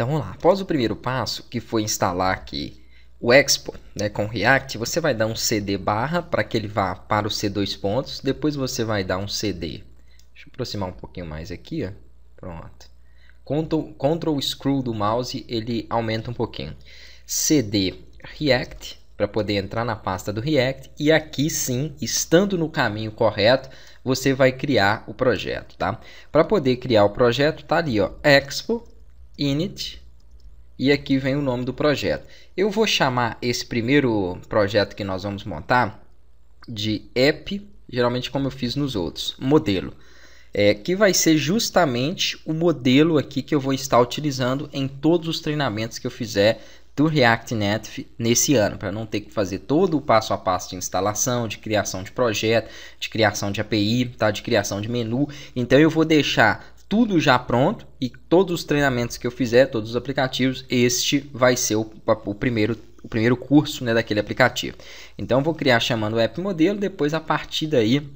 Então vamos lá. Após o primeiro passo, que foi instalar aqui o Expo né, com React, você vai dar um CD barra para que ele vá para o C2 pontos. Depois você vai dar um CD. Deixa eu aproximar um pouquinho mais aqui. Ó. Pronto. Ctrl, Ctrl Screw do mouse, ele aumenta um pouquinho. CD React, para poder entrar na pasta do React. E aqui sim, estando no caminho correto, você vai criar o projeto, tá? Para poder criar o projeto, tá ali, ó, Expo init e aqui vem o nome do projeto. Eu vou chamar esse primeiro projeto que nós vamos montar de app, geralmente como eu fiz nos outros, modelo. É, que vai ser justamente o modelo aqui que eu vou estar utilizando em todos os treinamentos que eu fizer do React Native nesse ano, para não ter que fazer todo o passo a passo de instalação, de criação de projeto, de criação de API, tá? de criação de menu. Então eu vou deixar tudo já pronto e todos os treinamentos que eu fizer, todos os aplicativos, este vai ser o, o primeiro o primeiro curso né, daquele aplicativo. Então vou criar chamando o app modelo, depois a partir daí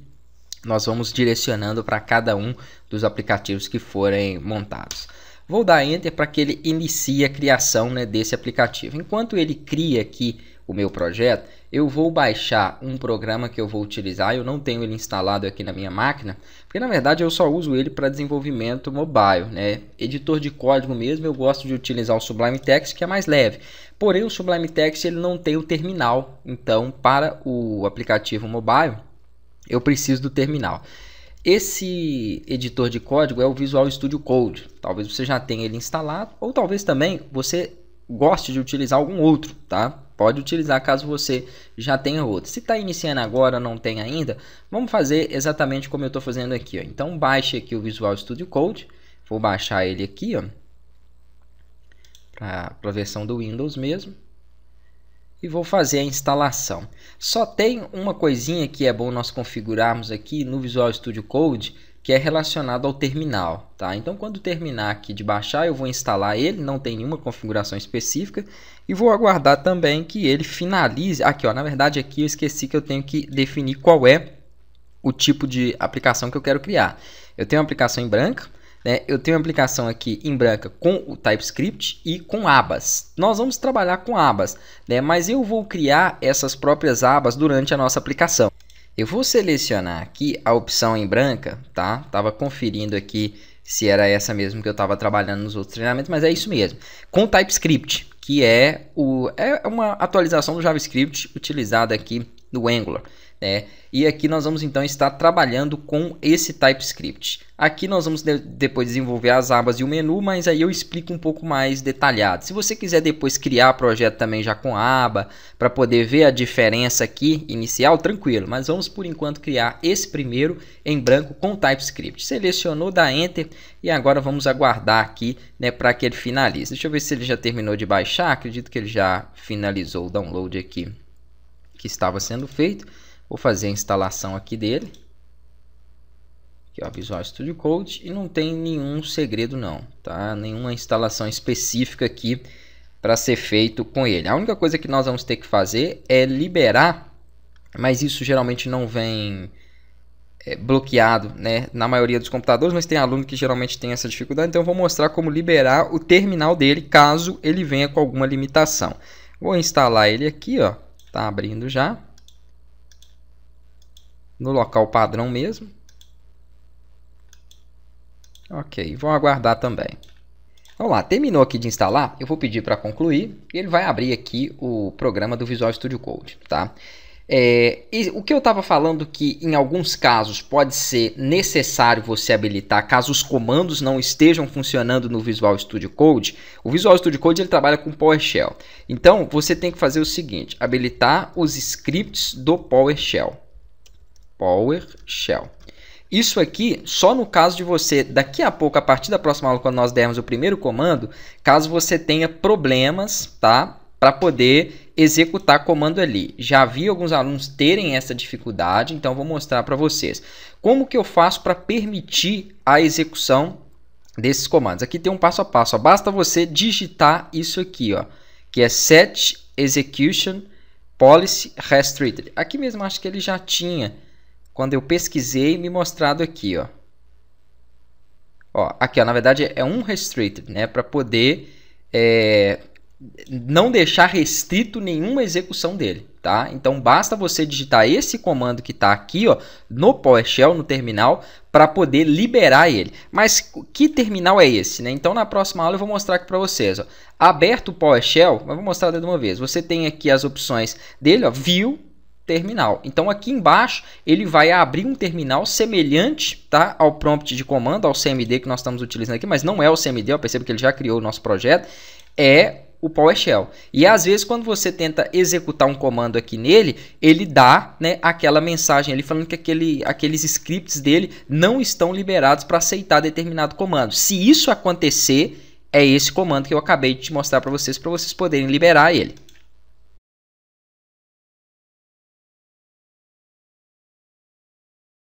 nós vamos direcionando para cada um dos aplicativos que forem montados. Vou dar Enter para que ele inicie a criação né, desse aplicativo. Enquanto ele cria aqui o meu projeto, eu vou baixar um programa que eu vou utilizar. Eu não tenho ele instalado aqui na minha máquina, porque na verdade eu só uso ele para desenvolvimento mobile, né? Editor de código mesmo, eu gosto de utilizar o Sublime Text, que é mais leve. Porém, o Sublime Text ele não tem o terminal, então para o aplicativo mobile eu preciso do terminal. Esse editor de código é o Visual Studio Code. Talvez você já tenha ele instalado, ou talvez também você goste de utilizar algum outro, tá? Pode utilizar caso você já tenha outro. Se está iniciando agora, não tem ainda, vamos fazer exatamente como eu estou fazendo aqui. Ó. Então baixe aqui o Visual Studio Code. Vou baixar ele aqui, ó, para a versão do Windows mesmo e vou fazer a instalação. Só tem uma coisinha que é bom nós configurarmos aqui no Visual Studio Code, que é relacionado ao terminal, tá? Então quando terminar aqui de baixar, eu vou instalar ele, não tem nenhuma configuração específica, e vou aguardar também que ele finalize. Aqui, ó, na verdade aqui eu esqueci que eu tenho que definir qual é o tipo de aplicação que eu quero criar. Eu tenho uma aplicação em branca, né, eu tenho uma aplicação aqui em branca com o TypeScript e com abas. Nós vamos trabalhar com abas, né, mas eu vou criar essas próprias abas durante a nossa aplicação. Eu vou selecionar aqui a opção em branca, tá? Tava conferindo aqui se era essa mesmo que eu estava trabalhando nos outros treinamentos, mas é isso mesmo. Com TypeScript, que é, o, é uma atualização do JavaScript utilizada aqui no Angular. Né? E aqui nós vamos então estar trabalhando com esse TypeScript. Aqui nós vamos de depois desenvolver as abas e o menu, mas aí eu explico um pouco mais detalhado. Se você quiser depois criar projeto também já com aba, para poder ver a diferença aqui inicial, tranquilo. Mas vamos por enquanto criar esse primeiro em branco com TypeScript. Selecionou, dá Enter e agora vamos aguardar aqui né, para que ele finalize. Deixa eu ver se ele já terminou de baixar, acredito que ele já finalizou o download aqui que estava sendo feito. Vou fazer a instalação aqui dele. Aqui, ó, Visual Studio Code. E não tem nenhum segredo não, tá? Nenhuma instalação específica aqui para ser feito com ele. A única coisa que nós vamos ter que fazer é liberar, mas isso geralmente não vem é, bloqueado né, na maioria dos computadores, mas tem aluno que geralmente tem essa dificuldade, então eu vou mostrar como liberar o terminal dele caso ele venha com alguma limitação. Vou instalar ele aqui, ó, tá abrindo já no local padrão mesmo. Ok, vão aguardar também. Vamos lá, terminou aqui de instalar, eu vou pedir para concluir e ele vai abrir aqui o programa do Visual Studio Code, tá? É, o que eu estava falando que em alguns casos pode ser necessário você habilitar caso os comandos não estejam funcionando no Visual Studio Code, o Visual Studio Code ele trabalha com PowerShell. Então você tem que fazer o seguinte: habilitar os scripts do PowerShell. PowerShell. Isso aqui só no caso de você, daqui a pouco, a partir da próxima aula, quando nós dermos o primeiro comando, caso você tenha problemas, tá? Para poder executar comando ali. Já vi alguns alunos terem essa dificuldade, então vou mostrar para vocês. Como que eu faço para permitir a execução desses comandos? Aqui tem um passo a passo, ó. basta você digitar isso aqui, ó, que é set execution policy restricted. Aqui mesmo acho que ele já tinha quando eu pesquisei me mostrado aqui, ó. Ó, aqui, ó, na verdade é um restricted, né, para poder é, não deixar restrito nenhuma execução dele, tá? Então basta você digitar esse comando que está aqui, ó, no PowerShell, no terminal, para poder liberar ele. Mas que terminal é esse, né? Então na próxima aula eu vou mostrar aqui para vocês, ó. Aberto o PowerShell, mas vou mostrar de uma vez. Você tem aqui as opções dele, ó, View, terminal. Então aqui embaixo ele vai abrir um terminal semelhante tá, ao prompt de comando, ao CMD que nós estamos utilizando aqui, mas não é o CMD, eu percebo que ele já criou o nosso projeto, é o PowerShell. E às vezes quando você tenta executar um comando aqui nele, ele dá né, aquela mensagem ali falando que aquele, aqueles scripts dele não estão liberados para aceitar determinado comando. Se isso acontecer, é esse comando que eu acabei de te mostrar para vocês, para vocês poderem liberar ele.